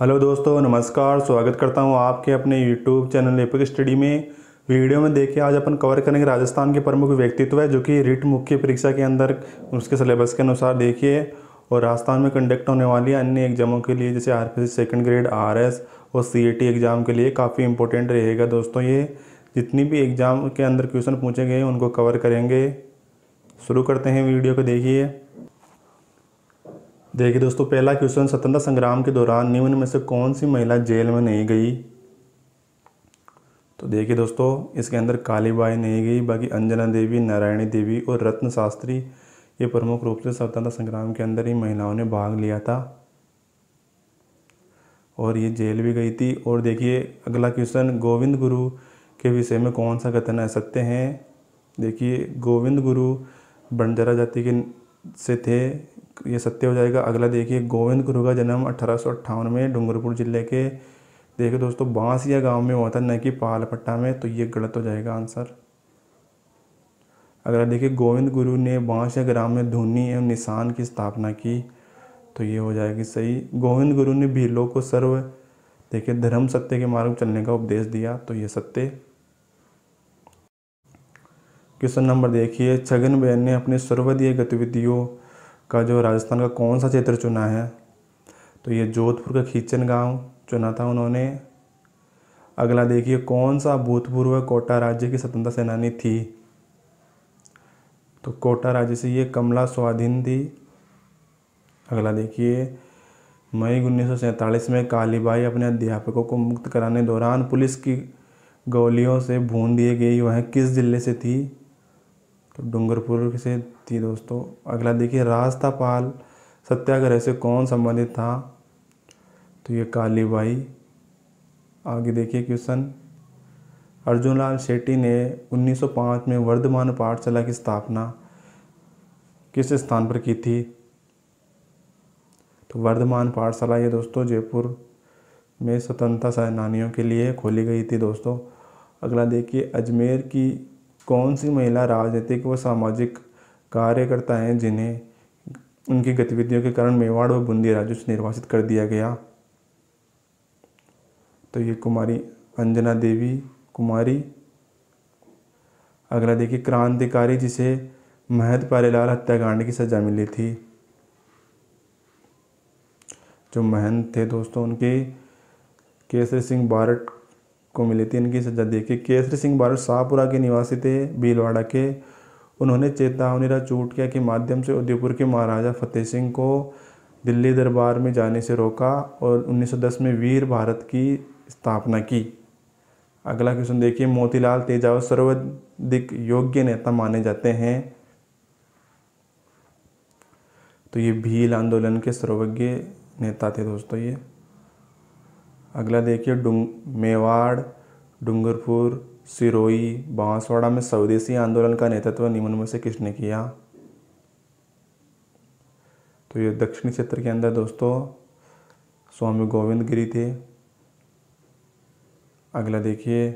hello दोस्तों नमस्कार स्वागत करता हूं आपके अपने यूट्यूब चैनल एपिक स्टडी में वीडियो में देखिए आज अपन कवर करेंगे राजस्थान के प्रमुख व्यक्तित्व है जो कि रिट मुख्य परीक्षा के अंदर उसके सिलेबस के अनुसार देखिए और राजस्थान में कंडक्ट होने वाली अन्य एग्जामों के लिए जैसे R P second grade R S और सी ए टी एग्ज़ाम के लिए काफ़ी इंपॉर्टेंट रहेगा दोस्तों ये जितनी भी एग्ज़ाम के अंदर क्वेश्चन पूछे गए उनको कवर करेंगे शुरू करते हैं वीडियो को देखिए देखिए दोस्तों पहला क्वेश्चन स्वतंत्रता संग्राम के दौरान निम्न में से कौन सी महिला जेल में नहीं गई तो देखिए दोस्तों इसके अंदर कालीबाई नहीं गई बाकी अंजना देवी नारायणी देवी और रत्न शास्त्री ये प्रमुख रूप से स्वतंत्रता संग्राम के अंदर ही महिलाओं ने भाग लिया था और ये जेल भी गई थी और देखिए अगला क्वेश्चन गोविंद गुरु के विषय में कौन सा कथन आ सकते हैं देखिए गोविंद गुरु बंजारा जाति के से थे ये सत्य हो जाएगा अगला देखिए गोविंद गुरु का जन्म अठारह में डूंगरपुर जिले के देखिए दोस्तों बांसिया गांव में हुआ था न कि पालपट्टा में तो ये गलत हो जाएगा आंसर अगला देखिए गोविंद गुरु ने बांसिया ग्राम में धुनी एवं निशान की स्थापना की तो ये हो जाएगी सही गोविंद गुरु ने भीलों को सर्व देखिए धर्म सत्य के मार्ग चलने का उपदेश दिया तो ये सत्य क्वेश्चन नंबर देखिए छगन बहन ने अपने सर्वदीय गतिविधियों का जो राजस्थान का कौन सा क्षेत्र चुना है तो ये जोधपुर का खींचन गांव चुना था उन्होंने अगला देखिए कौन सा भूतपूर्व कोटा राज्य की स्वतंत्रता सेनानी थी तो कोटा राज्य से ये कमला स्वाधीन थी अगला देखिए मई उन्नीस में कालीबाई अपने अध्यापकों को मुक्त कराने दौरान पुलिस की गोलियों से भून दिए गई वह किस जिले से थी तो डूंगरपुर से थी दोस्तों अगला देखिए रास्तापाल सत्याग्रह से कौन संबंधित था तो ये कालीबाई आगे देखिए क्वेश्चन अर्जुनलाल शेट्टी ने 1905 में वर्धमान पाठशाला की स्थापना किस स्थान पर की थी तो वर्धमान पाठशाला ये दोस्तों जयपुर में स्वतंत्रता सेनानियों के लिए खोली गई थी दोस्तों अगला देखिए अजमेर की कौन सी महिला राजनीतिक व सामाजिक कार्यकर्ता हैं जिन्हें उनकी गतिविधियों के कारण मेवाड़ व बूंदी राज्यों से निर्वाचित कर दिया गया तो ये कुमारी अंजना देवी कुमारी अगला देखिए क्रांतिकारी जिसे महत पारेलाल हत्याकांड की सजा मिली थी जो महंत थे दोस्तों उनके केसरी सिंह बारट को मिली थी इनकी सजा देखिए केसरी सिंह बारड़ शाहपुरा के निवासी थे भीलवाड़ा के उन्होंने चेतावनी किया के माध्यम से उदयपुर के महाराजा फतेह सिंह को दिल्ली दरबार में जाने से रोका और 1910 में वीर भारत की स्थापना की अगला क्वेश्चन देखिए मोतीलाल तेजावत सर्वाधिक योग्य नेता माने जाते हैं तो ये भील आंदोलन के सर्वज्ञ नेता थे दोस्तों ये अगला देखिए डुंग मेवाड़ डूंगरपुर सिरोई बांसवाड़ा में स्वदेशी आंदोलन का नेतृत्व निम्न में से किसने किया तो ये दक्षिणी क्षेत्र के अंदर दोस्तों स्वामी गोविंद गिरी थे अगला देखिए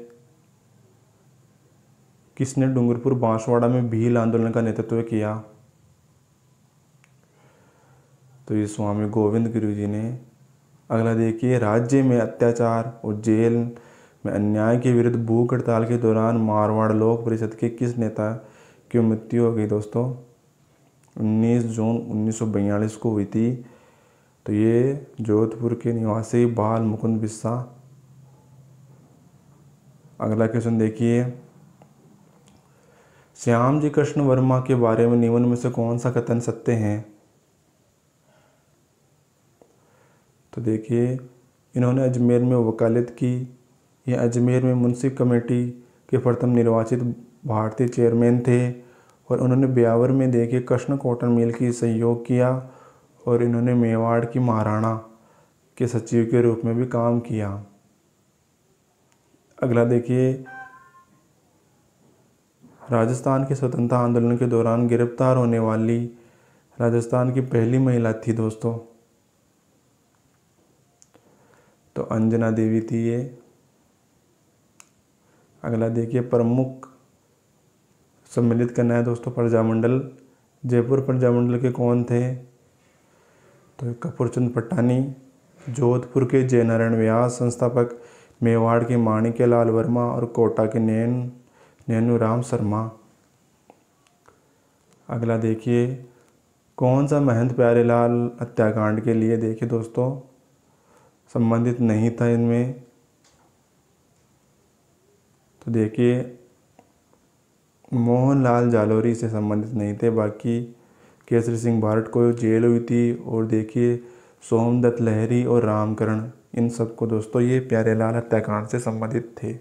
किसने डूंगरपुर बांसवाड़ा में भील आंदोलन का नेतृत्व किया तो ये स्वामी गोविंद गिरी जी ने अगला देखिए राज्य में अत्याचार और जेल में अन्याय के विरुद्ध भूख हड़ताल के दौरान मारवाड़ लोक परिषद के किस नेता की मृत्यु हो गई दोस्तों 19 जून उन्नीस को हुई थी तो ये जोधपुर के निवासी बाल मुकुंद बिस्सा अगला क्वेश्चन देखिए श्याम जी कृष्ण वर्मा के बारे में निम्न में से कौन सा कथन सत्य है तो देखिए इन्होंने अजमेर में वकालत की ये अजमेर में मुंसिफ कमेटी के प्रथम निर्वाचित भारतीय चेयरमैन थे और उन्होंने ब्यावर में देखे कृष्ण कॉटन मिल की सहयोग किया और इन्होंने मेवाड़ की महाराणा के सचिव के रूप में भी काम किया अगला देखिए राजस्थान के स्वतंत्रता आंदोलन के दौरान गिरफ्तार होने वाली राजस्थान की पहली महिला थी दोस्तों तो अंजना देवी थी ये अगला देखिए प्रमुख सम्मिलित करना है दोस्तों प्रजामंडल जयपुर प्रजामंडल के कौन थे तो कपूरचंद पट्टानी जोधपुर के जयनारायण व्यास संस्थापक मेवाड़ के माणिक्य लाल वर्मा और कोटा के नैन नैनू राम शर्मा अगला देखिए कौन सा महंत प्यारेलाल हत्याकांड के लिए देखिए दोस्तों संबंधित नहीं था इनमें तो देखिए मोहनलाल जालोरी से संबंधित नहीं थे बाकी केसरी सिंह भारत को जेल हुई थी और देखिए सोमदत्त लहरी और रामकरण इन सबको दोस्तों ये प्यारे लाल हत्याकांड से संबंधित थे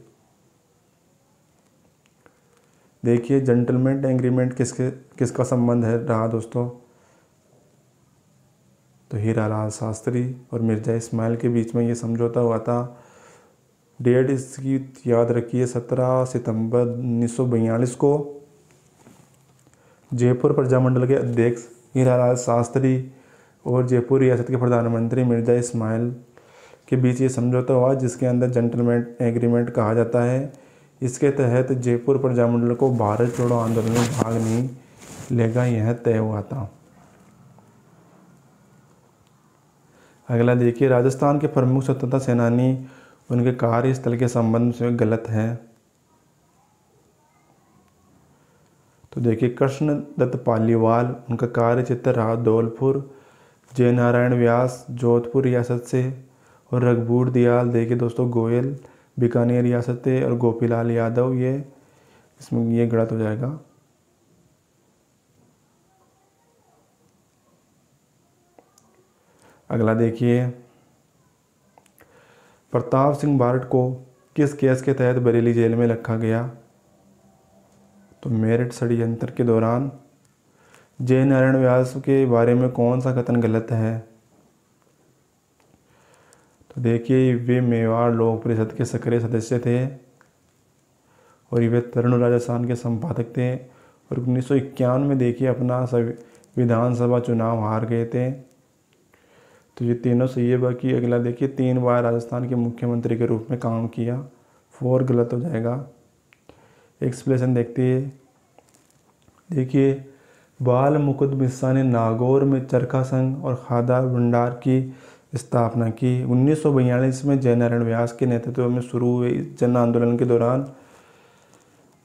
देखिए जेंटलमेंट एग्रीमेंट किसके किसका संबंध है रहा दोस्तों तो हीरा लाल शास्त्री और मिर्जा इस्माइल के बीच में ये समझौता हुआ था डेट इसकी याद रखिए सत्रह सितंबर उन्नीस को जयपुर प्रजामंडल के अध्यक्ष हीरा लाल शास्त्री और जयपुर रियासत के प्रधानमंत्री मिर्जा इस्माइल के बीच ये समझौता हुआ जिसके अंदर जेंटलमैन एग्रीमेंट कहा जाता है इसके तहत जयपुर प्रजामंडल को भारत छोड़ो आंदोलन में भाग नहीं लेगा यह तय हुआ था अगला देखिए राजस्थान के प्रमुख स्वतंत्रता सेनानी उनके कार्यस्थल के संबंध में गलत हैं तो देखिए कृष्ण दत्त पालीवाल उनका कार्य क्षेत्र रहा धौलपुर जय नारायण व्यास जोधपुर रियासत से और रघुबूर दयाल देखिए दोस्तों गोयल बीकानेर रियासत से और गोपीलाल यादव ये इसमें ये गलत हो जाएगा अगला देखिए प्रताप सिंह बारट को किस केस के तहत बरेली जेल में रखा गया तो मेरठ षडयंत्र के दौरान जय नारायण व्यास के बारे में कौन सा कथन गलत है तो देखिए वे मेवाड़ लोक परिषद के सक्रिय सदस्य थे और वे तरुण राजस्थान के संपादक थे और उन्नीस में देखिए अपना विधानसभा चुनाव हार गए थे तो ये तीनों सही है बाकी अगला देखिए तीन बार राजस्थान के मुख्यमंत्री के रूप में काम किया फोर गलत हो जाएगा एक्सप्लेसन देखते हैं देखिए बाल मुकुद मिश्रा ने नागौर में चरखा संघ और खादा भंडार की स्थापना की उन्नीस में जयनारायण व्यास के नेतृत्व में शुरू हुए इस जन आंदोलन के दौरान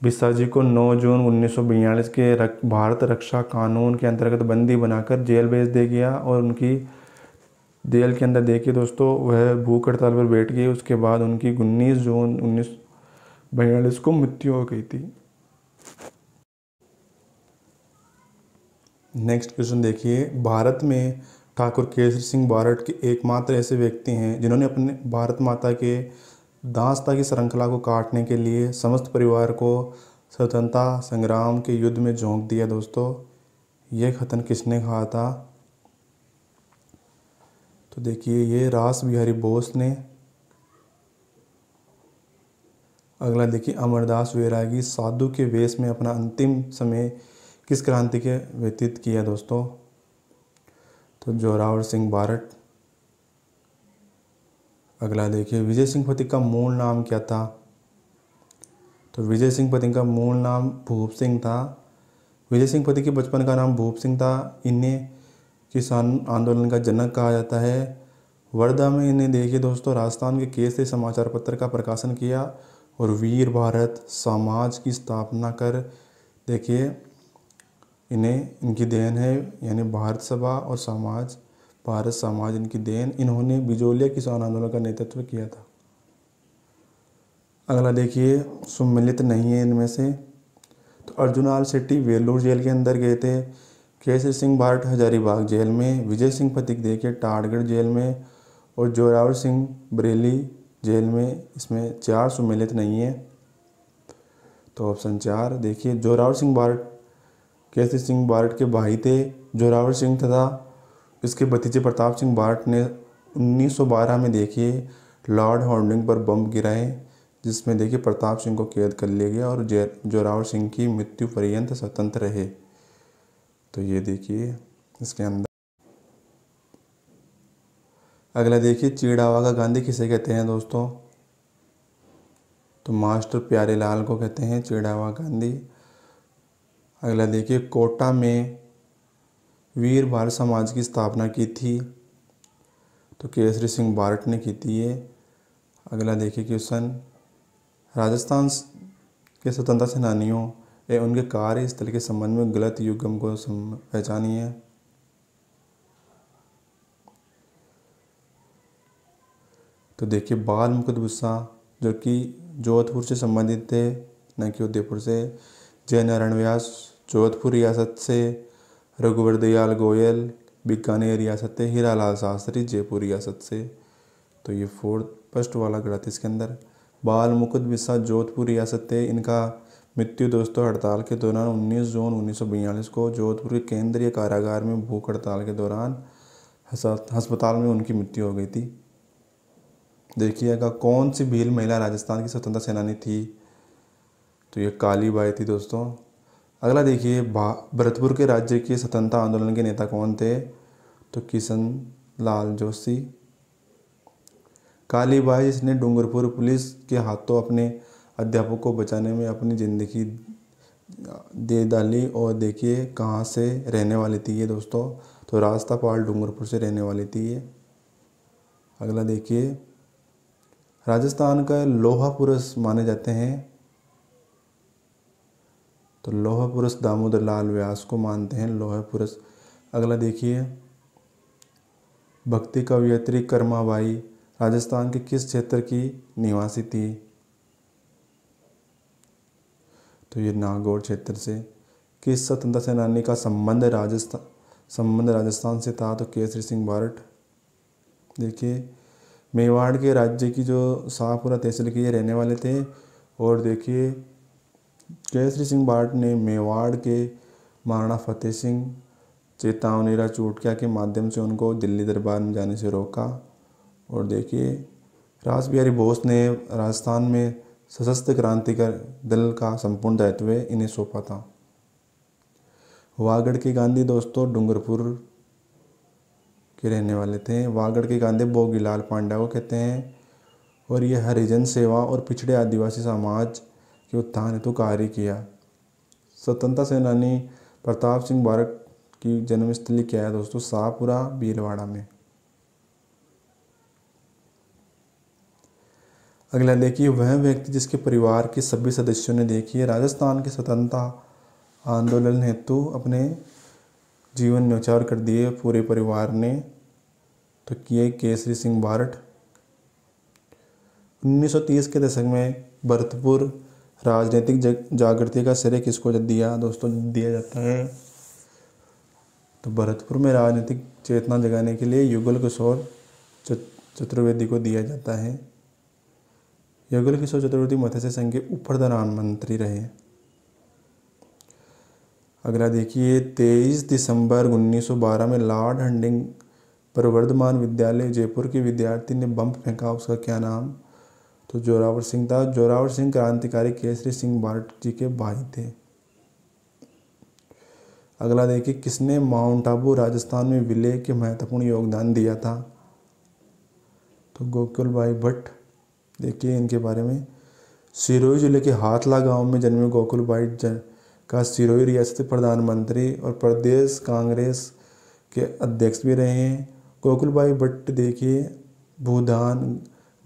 बिस्सा जी को 9 जून उन्नीस के रक, भारत रक्षा कानून के अंतर्गत बंदी बनाकर जेल भेज दिया गया और उनकी जेल के अंदर देखिए दोस्तों वह भूख हड़ताल पर बैठ गई उसके बाद उनकी उन्नीस जून उन्नीस बयालीस को मृत्यु हो गई थी नेक्स्ट क्वेश्चन देखिए भारत में ठाकुर केसरी सिंह बारट के एकमात्र ऐसे व्यक्ति हैं जिन्होंने अपने भारत माता के दासता की श्रृंखला को काटने के लिए समस्त परिवार को स्वतंत्रता संग्राम के युद्ध में झोंक दिया दोस्तों यह खतन किसने कहा था तो देखिए ये रास बिहारी बोस ने अगला देखिए अमरदास वैरागी साधु के वेश में अपना अंतिम समय किस क्रांति के व्यतीत किया दोस्तों तो जोरावर सिंह बारट अगला देखिए विजय सिंह पति का मूल नाम क्या था तो विजय सिंह पति का मूल नाम भूप सिंह था विजय सिंह पति के बचपन का नाम भूप सिंह था इन्हें किसान आंदोलन का जनक कहा जाता है वर्धा में इन्हें देखिए दोस्तों राजस्थान के केस से समाचार पत्र का प्रकाशन किया और वीर भारत समाज की स्थापना कर देखिए इन्हें इनकी देन है यानी भारत सभा और समाज भारत समाज इनकी देन इन्होंने बिजोलिया किसान आंदोलन का नेतृत्व किया था अगला देखिए सम्मिलित नहीं है इनमें से तो अर्जुनाल शेट्टी वेलूर जेल के अंदर गए थे केसरी सिंह भाट हजारीबाग जेल में विजय सिंह फतिक दे के टाड़गढ़ जेल में और जोरावर सिंह बरेली जेल में इसमें चार सम्मिलित नहीं है तो ऑप्शन चार देखिए जोरावर सिंह भारत केसरी सिंह भारत के भाई थे जोरावर सिंह तथा इसके भतीजे प्रताप सिंह भारत ने 1912 में देखिए लॉर्ड हॉर्डिंग पर बम गिराए जिसमें देखिए प्रताप सिंह को कैद कर लिया गया और जोरावर सिंह की मृत्यु पर्यंत स्वतंत्र रहे तो ये देखिए इसके अंदर अगला देखिए चीड़ावा का गांधी किसे कहते हैं दोस्तों तो मास्टर प्यारे लाल को कहते हैं चीड़ावा गांधी अगला देखिए कोटा में वीर बाल समाज की स्थापना की थी तो केसरी सिंह बारट ने की थी ये अगला देखिए क्वेश्चन राजस्थान के स्वतंत्रता सेनानियों एवं उनके कार्य स्थल के संबंध में गलत युगम को है तो देखिए बाल मुकुद गुस्सा जो कि जोधपुर से संबंधित थे न कि उदयपुर से जय नारायण व्यास जोधपुर रियासत से रघुवर दयाल गोयल बीकानेर रियासत से लाल शास्त्री जयपुर रियासत से तो ये फोर्थ फर्स्ट वाला गलत इसके अंदर बाल मुकुद बिस्सा जोधपुर रियासत थे इनका मृत्यु दोस्तों हड़ताल के दौरान 19 जून उन्नीस को जोधपुर के केंद्रीय कारागार में भूख हड़ताल के दौरान अस्पताल में उनकी मृत्यु हो गई थी देखिएगा कौन सी भील महिला राजस्थान की स्वतंत्रता सेनानी थी तो ये कालीबाई थी दोस्तों अगला देखिए भरतपुर के राज्य के स्वतंत्रता आंदोलन के नेता कौन थे तो किशन लाल जोशी कालीबाई जिसने डूंगरपुर पुलिस के हाथों अपने अध्यापक को बचाने में अपनी ज़िंदगी दे डाली और देखिए कहाँ से रहने वाली थी ये दोस्तों तो रास्ता पाल डूंगरपुर से रहने वाली थी ये अगला देखिए राजस्थान का लोहा पुरुष माने जाते हैं तो लोहा पुरुष दामोदर लाल व्यास को मानते हैं लोहा पुरुष अगला देखिए भक्ति कवियत्री कर्माबाई राजस्थान के किस क्षेत्र की निवासी थी तो ये नागौर क्षेत्र से किस स्वतंत्रता सेनानी का संबंध राजस्थान संबंध राजस्थान से था तो केसरी सिंह भारट देखिए मेवाड़ के राज्य की जो शाहपुरा तहसील के ये रहने वाले थे और देखिए केसरी सिंह बारट ने मेवाड़ के महाराणा फतेह सिंह चेतावनीरा चूटकिया के माध्यम से उनको दिल्ली दरबार में जाने से रोका और देखिए राज बिहारी बोस ने राजस्थान में सशस्त्र क्रांति कर दल का संपूर्ण दायित्व इन्हें सौंपा था वागड़ के गांधी दोस्तों डूंगरपुर के रहने वाले थे वागड़ के गांधी बोगीलाल पांडा को कहते हैं और ये हरिजन सेवा और पिछड़े आदिवासी समाज के उत्थान हेतु कार्य किया स्वतंत्रता सेनानी प्रताप सिंह बारक की जन्मस्थली क्या है दोस्तों शाहपुरा भीलवाड़ा में अगला देखिए वह व्यक्ति जिसके परिवार के सभी सदस्यों ने देखिए राजस्थान के स्वतंत्रता आंदोलन हेतु अपने जीवन न्यौछावर कर दिए पूरे परिवार ने तो किए केसरी सिंह भारत 1930 के दशक में भरतपुर राजनीतिक जागृति का श्रेय किसको दिया दोस्तों दिया जाता है तो भरतपुर में राजनीतिक चेतना जगाने के लिए युगल किशोर चतुर्वेदी को दिया जाता है योगेंद्र किशोर चतुर्वेदी मत्स्य संघ के उप प्रधानमंत्री रहे अगला देखिए 23 दिसंबर 1912 में लॉर्ड हंडिंग पर वर्धमान विद्यालय जयपुर के विद्यार्थी ने बम फेंका उसका क्या नाम तो जोरावर सिंह था जोरावर सिंह क्रांतिकारी केसरी सिंह भारत जी के भाई थे अगला देखिए किसने माउंट आबू राजस्थान में विलय के महत्वपूर्ण योगदान दिया था तो गोकुल भाई भट्ट देखिए इनके बारे में सिरोही जिले के हाथला गांव में जन्मे गोकुल भाई जन का सिरोही रियासत प्रधानमंत्री और प्रदेश कांग्रेस के अध्यक्ष भी रहे हैं गोकुल भाई भट्ट देखिए भूदान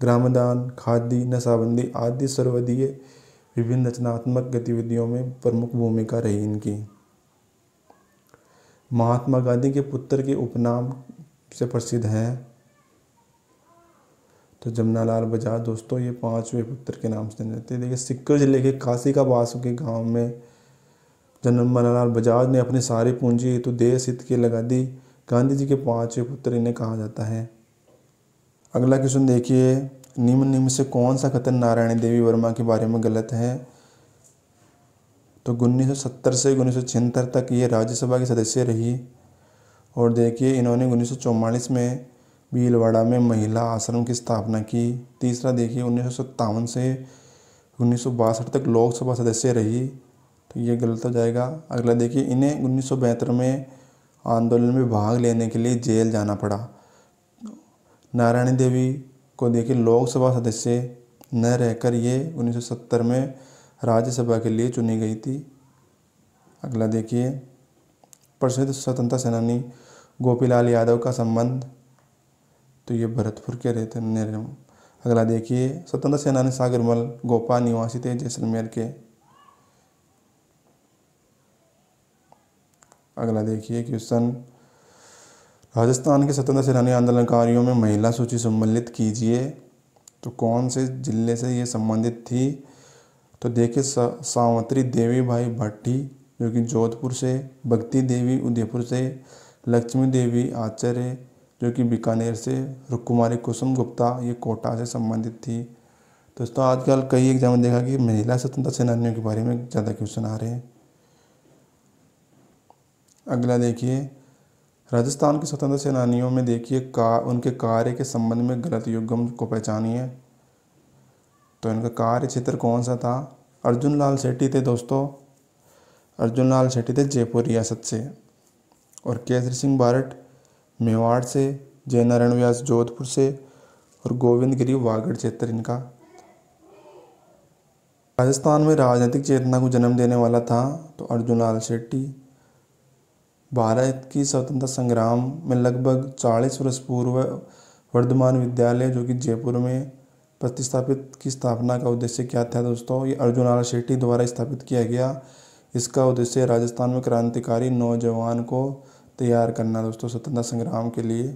ग्रामदान खादी नशाबंदी आदि सर्वदीय विभिन्न रचनात्मक गतिविधियों में प्रमुख भूमिका रही इनकी महात्मा गांधी के पुत्र के उपनाम से प्रसिद्ध हैं तो जमुनालाल बजाज दोस्तों ये पाँचवें पुत्र के नाम से जाते हैं देखिए सिक्कर जिले के काशी का बासु के गाँव में जमुनालाल बजाज ने अपनी सारी पूंजी हेतु तो देश हित के लगा दी गांधी जी के पाँचवें पुत्र इन्हें कहा जाता है अगला क्वेश्चन देखिए निम्न निम्न से कौन सा कथन नारायण देवी वर्मा के बारे में गलत है तो सत्तर से उन्नीस तक ये राज्यसभा के सदस्य रही और देखिए इन्होंने उन्नीस में भीलवाड़ा में महिला आश्रम की स्थापना की तीसरा देखिए उन्नीस से उन्नीस तक लोकसभा सदस्य रही तो ये गलत हो जाएगा अगला देखिए इन्हें उन्नीस में आंदोलन में भाग लेने के लिए जेल जाना पड़ा नारायणी देवी को देखिए लोकसभा सदस्य न रहकर ये 1970 में राज्यसभा के लिए चुनी गई थी अगला देखिए प्रसिद्ध स्वतंत्रता सेनानी गोपीलाल यादव का संबंध तो ये भरतपुर के रहते निर्गम अगला देखिए स्वतंत्र सेनानी सागरमल गोपा निवासी थे जैसलमेर के अगला देखिए क्वेश्चन राजस्थान के स्वतंत्र सेनानी आंदोलनकारियों में महिला सूची सम्मिलित कीजिए तो कौन से जिले से ये संबंधित थी तो देखिए सावत्री देवी भाई भट्टी जो कि जोधपुर से भक्ति देवी उदयपुर से लक्ष्मी देवी आचार्य जो कि बीकानेर से रुकुमारी कुसुम गुप्ता ये कोटा से संबंधित थी दोस्तों आजकल कई एग्जाम में देखा कि महिला स्वतंत्रता सेनानियों के बारे में ज़्यादा क्वेश्चन आ रहे हैं अगला देखिए राजस्थान के स्वतंत्र सेनानियों में देखिए का उनके कार्य के संबंध में गलत युगम को पहचानिए तो इनका कार्य क्षेत्र कौन सा था अर्जुन लाल सेठी थे दोस्तों अर्जुन लाल सेठी थे जयपुर रियासत से और केसरी सिंह भारत मेवाड़ से जयनारायण व्यास जोधपुर से और गोविंद गिरी वागड़ क्षेत्र इनका राजस्थान में राजनीतिक चेतना को जन्म देने वाला था तो अर्जुन लाल शेट्टी भारत की स्वतंत्रता संग्राम में लगभग चालीस वर्ष पूर्व वर्धमान विद्यालय जो कि जयपुर में प्रतिस्थापित की स्थापना का उद्देश्य क्या था दोस्तों ये अर्जुन लाल शेट्टी द्वारा स्थापित किया गया इसका उद्देश्य राजस्थान में क्रांतिकारी नौजवान को तैयार करना दोस्तों स्वतंत्रता संग्राम के लिए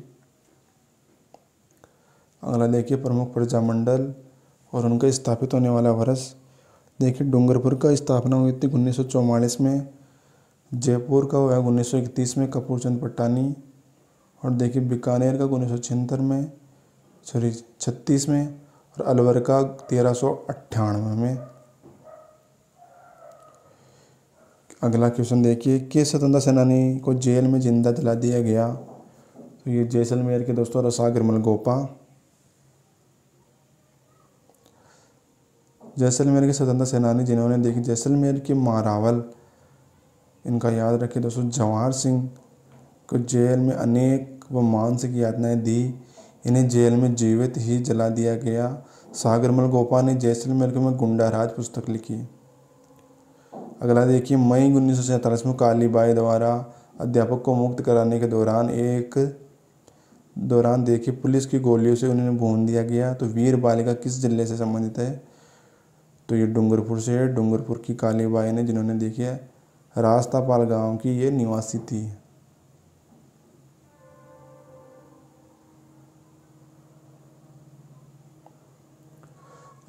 अगला देखिए प्रमुख प्रजामंडल और उनका स्थापित होने वाला वर्ष देखिए डूंगरपुर का स्थापना हुई थी उन्नीस में जयपुर का हुआ उन्नीस में कपूरचंद पट्टानी और देखिए बीकानेर का उन्नीस में सॉरी छत्तीस में और अलवर का तेरह में अगला क्वेश्चन देखिए किस स्वतंत्रता सेनानी को जेल में जिंदा जला दिया गया तो ये जैसलमेर के दोस्तों गिरमल गोपा जैसलमेर के स्वतंत्रता सेनानी जिन्होंने देखी जैसलमेर के मारावल इनका याद रखिए दोस्तों जवाहर सिंह को जेल में अनेक व मानसिक यातनाएं दी इन्हें जेल में जीवित ही जला दिया गया सागरमल गोपा ने जैसलमेर में गुंडा राज पुस्तक लिखी अगला देखिए मई उन्नीस सौ सैंतालीस में कालीबाई द्वारा अध्यापक को मुक्त कराने के दौरान एक दौरान देखिए पुलिस की गोलियों से उन्हें भून दिया गया तो वीर बालिका किस जिले से संबंधित है तो ये डूंगरपुर से है डूंगरपुर की कालीबाई ने जिन्होंने देखिए रास्तापाल गांव की ये निवासी थी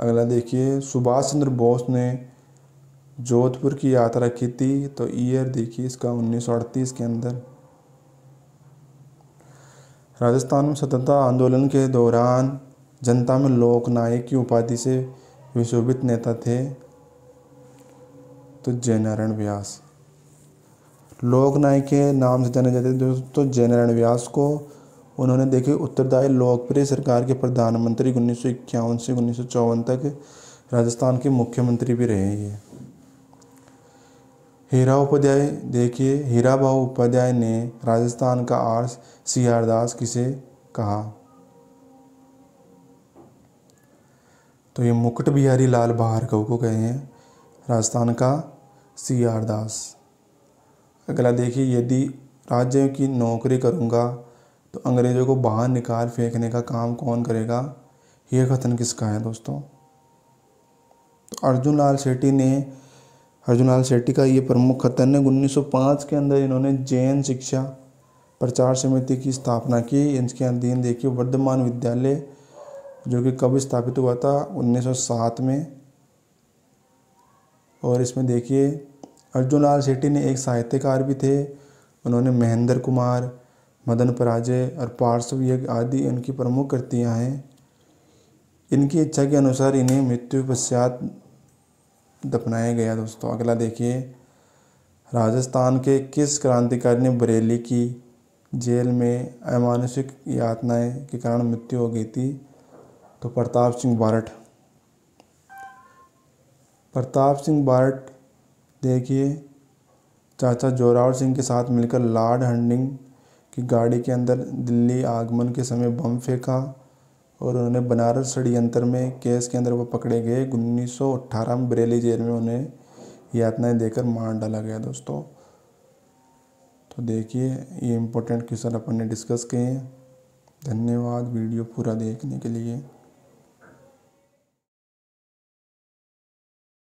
अगला देखिए सुभाष चंद्र बोस ने जोधपुर की यात्रा की थी तो ईयर देखिए इसका 1938 के अंदर राजस्थान में स्वतंत्रता आंदोलन के दौरान जनता में लोकनायक की उपाधि से विशोभित नेता थे तो जयनारायण व्यास लोकनायक के नाम से जाने जाते थे तो जयनारायण व्यास को उन्होंने देखे उत्तरदायी लोकप्रिय सरकार के प्रधानमंत्री उन्नीस से उन्नीस तक राजस्थान के मुख्यमंत्री भी रहे हैं हीरा उपाध्याय देखिए हीरा भाव उपाध्याय ने राजस्थान का आर्स सी आर दास किसे कहा तो ये मुकुट बिहारी लाल बहारगव को कहे हैं राजस्थान का सी आर दास अगला देखिए यदि राज्य की नौकरी करूंगा तो अंग्रेज़ों को बाहर निकाल फेंकने का काम कौन करेगा यह कथन किसका है दोस्तों तो अर्जुन लाल शेट्टी ने अर्जुनाल शेट्टी का ये प्रमुख खतन है उन्नीस के अंदर इन्होंने जैन शिक्षा प्रचार समिति की स्थापना की इनके अधीन देखिए वर्धमान विद्यालय जो कि कब स्थापित हुआ था 1907 में और इसमें देखिए अर्जुनलाल शेट्टी ने एक साहित्यकार भी थे उन्होंने महेंद्र कुमार मदन पराजय और पार्श्व यज्ञ आदि इनकी प्रमुख कृतियाँ हैं इनकी इच्छा के अनुसार इन्हें मृत्यु पश्चात दफनाया गया दोस्तों अगला देखिए राजस्थान के किस क्रांतिकारी ने बरेली की जेल में अमानुषिक यातनाएं के कारण मृत्यु हो गई थी तो प्रताप सिंह बारट प्रताप सिंह बारट देखिए चाचा जोरावर सिंह के साथ मिलकर लॉर्ड हंडिंग की गाड़ी के अंदर दिल्ली आगमन के समय बम फेंका और उन्होंने बनारस षड्यंत्र में केस के अंदर वो पकड़े गए उन्नीस में बरेली जेल में उन्हें यातनाएं देकर मार डाला गया दोस्तों तो देखिए ये इम्पोर्टेंट क्वेश्चन अपन ने डिस्कस किए हैं धन्यवाद वीडियो पूरा देखने के लिए